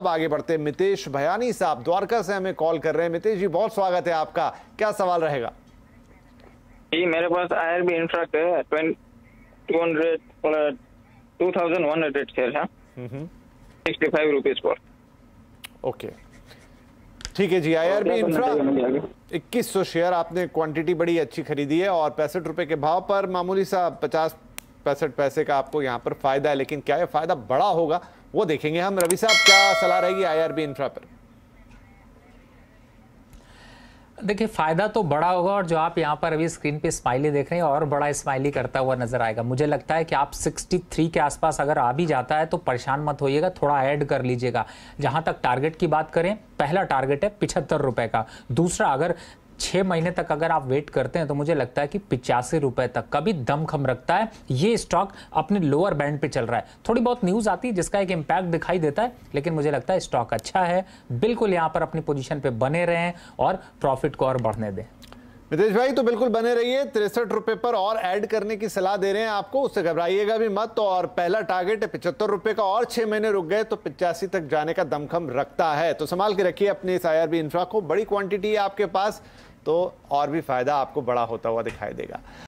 अब आगे बढ़ते हैं मितेश भयानी साहब द्वारका से हमें कॉल कर रहे हैं मितेश जी बहुत स्वागत है आपका क्या सवाल रहेगा जी मेरे पास आई आर बी इंफ्राक है two hundred two thousand one hundred share है सिक्सटी फाइव रुपीज पर ओके ठीक है जी आई आर बी इंफ्रा इक्कीस सौ शेयर आपने क्वांटिटी बड़ी अच्छी खरीदी है और पैंसठ रुपए के भाव पर मामूली सा पचास पैंसठ पैसे का आपको यहाँ पर फायदा है लेकिन क्या ये फायदा बड़ा होगा वो देखेंगे हम रवि साहब क्या सलाह रहेगी आईआरबी इंफ्रा पर देखिए फ़ायदा तो बड़ा होगा और जो आप यहाँ पर अभी स्क्रीन पे स्माइली देख रहे हैं और बड़ा स्माइली करता हुआ नजर आएगा मुझे लगता है कि आप 63 के आसपास अगर आ भी जाता है तो परेशान मत होइएगा थोड़ा ऐड कर लीजिएगा जहां तक टारगेट की बात करें पहला टारगेट है पिछहत्तर रुपए का दूसरा अगर छः महीने तक अगर आप वेट करते हैं तो मुझे लगता है कि पिचासी रुपए तक कभी दम खम रखता है ये स्टॉक अपने लोअर बैंड पे चल रहा है थोड़ी बहुत न्यूज़ आती है जिसका एक इम्पैक्ट दिखाई देता है लेकिन मुझे लगता है स्टॉक अच्छा है बिल्कुल यहाँ पर अपनी पोजिशन पर बने रहें और प्रॉफिट को और बढ़ने दें मितेश भाई तो बिल्कुल बने रहिए तिरसठ रुपए पर और ऐड करने की सलाह दे रहे हैं आपको उससे घबराइएगा भी मत तो और पहला टारगेट है पिछहत्तर रुपए का और छह महीने रुक गए तो पिचासी तक जाने का दमखम रखता है तो संभाल के रखिए अपने इस आई इंफ्रा को बड़ी क्वांटिटी है आपके पास तो और भी फायदा आपको बड़ा होता हुआ दिखाई देगा